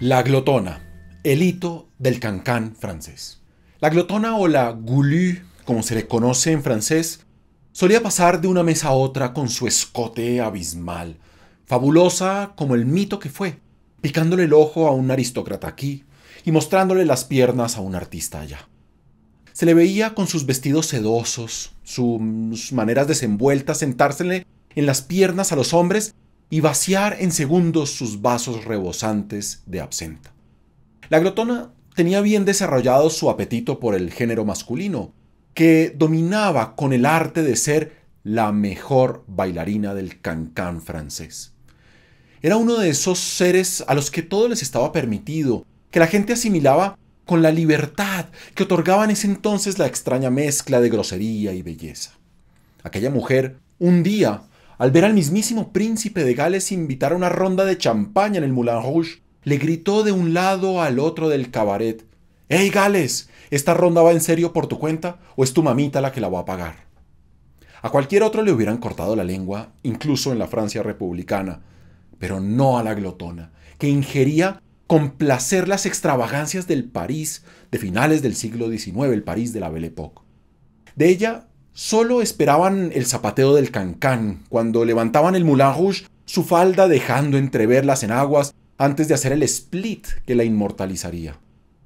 La glotona, el hito del cancán francés. La glotona o la goulue, como se le conoce en francés, solía pasar de una mesa a otra con su escote abismal, fabulosa como el mito que fue, picándole el ojo a un aristócrata aquí y mostrándole las piernas a un artista allá. Se le veía con sus vestidos sedosos, sus maneras desenvueltas sentársele en las piernas a los hombres y vaciar en segundos sus vasos rebosantes de absenta. La grotona tenía bien desarrollado su apetito por el género masculino, que dominaba con el arte de ser la mejor bailarina del cancán francés. Era uno de esos seres a los que todo les estaba permitido, que la gente asimilaba con la libertad que otorgaba en ese entonces la extraña mezcla de grosería y belleza. Aquella mujer, un día, al ver al mismísimo príncipe de Gales invitar a una ronda de champaña en el Moulin Rouge, le gritó de un lado al otro del cabaret: ¡Hey Gales! ¿Esta ronda va en serio por tu cuenta o es tu mamita la que la va a pagar? A cualquier otro le hubieran cortado la lengua, incluso en la Francia republicana, pero no a la glotona, que ingería con placer las extravagancias del París de finales del siglo XIX, el París de la Belle Époque. De ella Solo esperaban el zapateo del cancán, cuando levantaban el Moulin Rouge, su falda dejando entrever las enaguas antes de hacer el split que la inmortalizaría.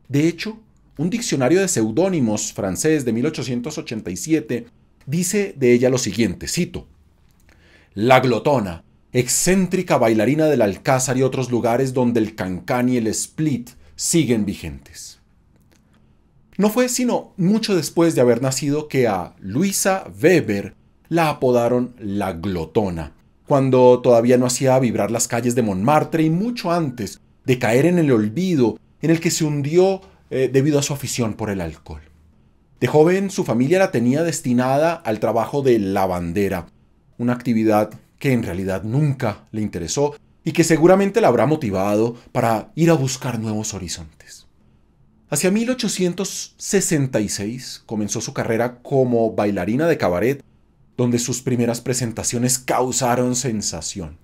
De hecho, un diccionario de seudónimos francés de 1887 dice de ella lo siguiente, cito, La glotona, excéntrica bailarina del Alcázar y otros lugares donde el cancán y el split siguen vigentes. No fue sino mucho después de haber nacido que a Luisa Weber la apodaron la glotona, cuando todavía no hacía vibrar las calles de Montmartre y mucho antes de caer en el olvido en el que se hundió eh, debido a su afición por el alcohol. De joven su familia la tenía destinada al trabajo de lavandera, una actividad que en realidad nunca le interesó y que seguramente la habrá motivado para ir a buscar nuevos horizontes. Hacia 1866 comenzó su carrera como bailarina de cabaret, donde sus primeras presentaciones causaron sensación.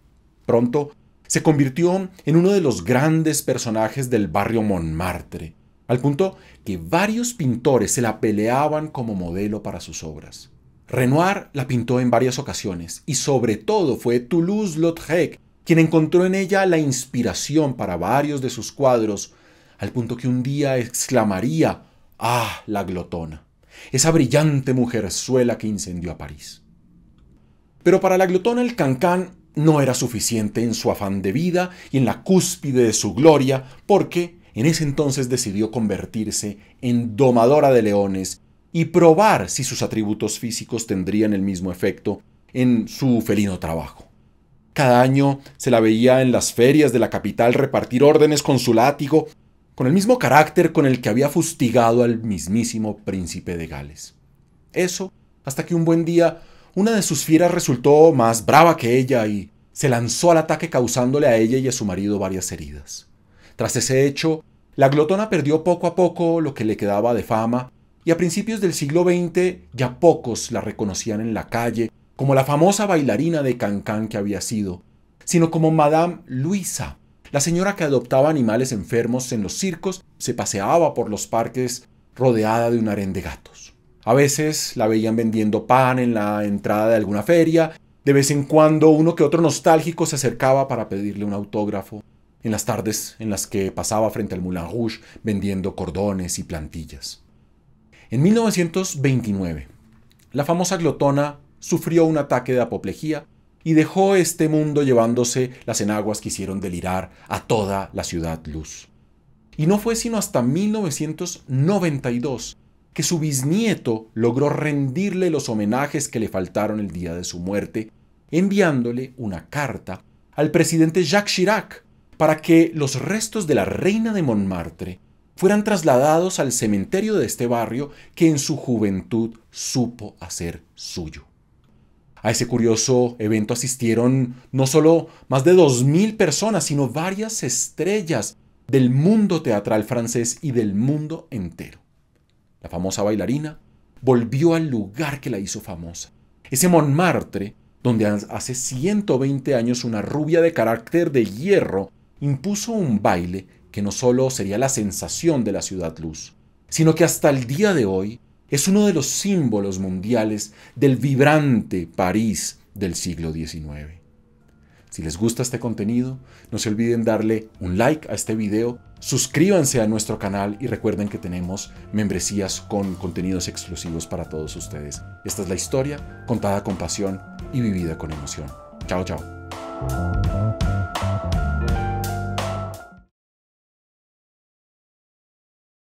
Pronto se convirtió en uno de los grandes personajes del barrio Montmartre, al punto que varios pintores se la peleaban como modelo para sus obras. Renoir la pintó en varias ocasiones y sobre todo fue Toulouse-Lautrec quien encontró en ella la inspiración para varios de sus cuadros al punto que un día exclamaría, ¡Ah, la glotona! Esa brillante mujerzuela que incendió a París. Pero para la glotona el cancán no era suficiente en su afán de vida y en la cúspide de su gloria, porque en ese entonces decidió convertirse en domadora de leones y probar si sus atributos físicos tendrían el mismo efecto en su felino trabajo. Cada año se la veía en las ferias de la capital repartir órdenes con su látigo con el mismo carácter con el que había fustigado al mismísimo príncipe de Gales. Eso, hasta que un buen día una de sus fieras resultó más brava que ella y se lanzó al ataque causándole a ella y a su marido varias heridas. Tras ese hecho, la glotona perdió poco a poco lo que le quedaba de fama y a principios del siglo XX ya pocos la reconocían en la calle como la famosa bailarina de cancán que había sido, sino como Madame Luisa, la señora que adoptaba animales enfermos en los circos se paseaba por los parques rodeada de un harén de gatos. A veces la veían vendiendo pan en la entrada de alguna feria, de vez en cuando uno que otro nostálgico se acercaba para pedirle un autógrafo, en las tardes en las que pasaba frente al Moulin Rouge vendiendo cordones y plantillas. En 1929, la famosa glotona sufrió un ataque de apoplejía y dejó este mundo llevándose las enaguas que hicieron delirar a toda la ciudad luz. Y no fue sino hasta 1992 que su bisnieto logró rendirle los homenajes que le faltaron el día de su muerte, enviándole una carta al presidente Jacques Chirac para que los restos de la reina de Montmartre fueran trasladados al cementerio de este barrio que en su juventud supo hacer suyo. A ese curioso evento asistieron no solo más de 2.000 personas, sino varias estrellas del mundo teatral francés y del mundo entero. La famosa bailarina volvió al lugar que la hizo famosa, ese Montmartre, donde hace 120 años una rubia de carácter de hierro impuso un baile que no solo sería la sensación de la ciudad luz, sino que hasta el día de hoy es uno de los símbolos mundiales del vibrante París del siglo XIX. Si les gusta este contenido, no se olviden darle un like a este video, suscríbanse a nuestro canal y recuerden que tenemos membresías con contenidos exclusivos para todos ustedes. Esta es la historia contada con pasión y vivida con emoción. Chao, chao.